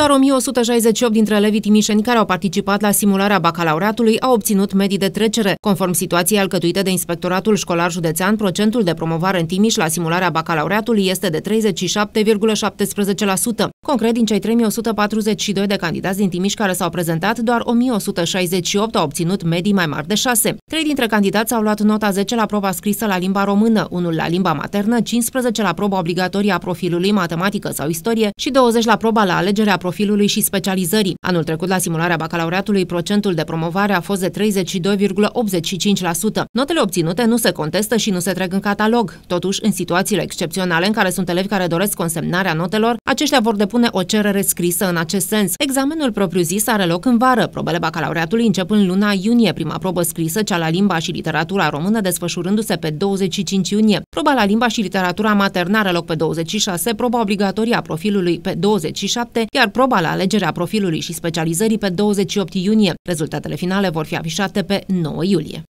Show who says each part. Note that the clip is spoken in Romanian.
Speaker 1: Doar 1168 dintre elevii timișeni care au participat la simularea bacalaureatului au obținut medii de trecere. Conform situației alcătuite de Inspectoratul Școlar Județean, procentul de promovare în Timiș la simularea bacalaureatului este de 37,17%. Concret, din cei 3142 de candidați din Timiș care s-au prezentat, doar 1168 au obținut medii mai mari de 6. Trei dintre candidați au luat nota 10 la proba scrisă la limba română, unul la limba maternă, 15 la proba obligatorie a profilului matematică sau istorie și 20 la proba la alegerea profilului și specializării. Anul trecut, la simularea bacalaureatului, procentul de promovare a fost de 32,85%. Notele obținute nu se contestă și nu se trec în catalog. Totuși, în situațiile excepționale în care sunt elevi care doresc consemnarea notelor, aceștia vor de depune o cerere scrisă în acest sens. Examenul propriu-zis are loc în vară, probele bacalaureatului începând luna iunie, prima probă scrisă, cea la limba și literatura română, desfășurându-se pe 25 iunie. Proba la limba și literatura maternă are loc pe 26, proba obligatorie a profilului pe 27, iar proba la alegerea profilului și specializării pe 28 iunie. Rezultatele finale vor fi afișate pe 9 iulie.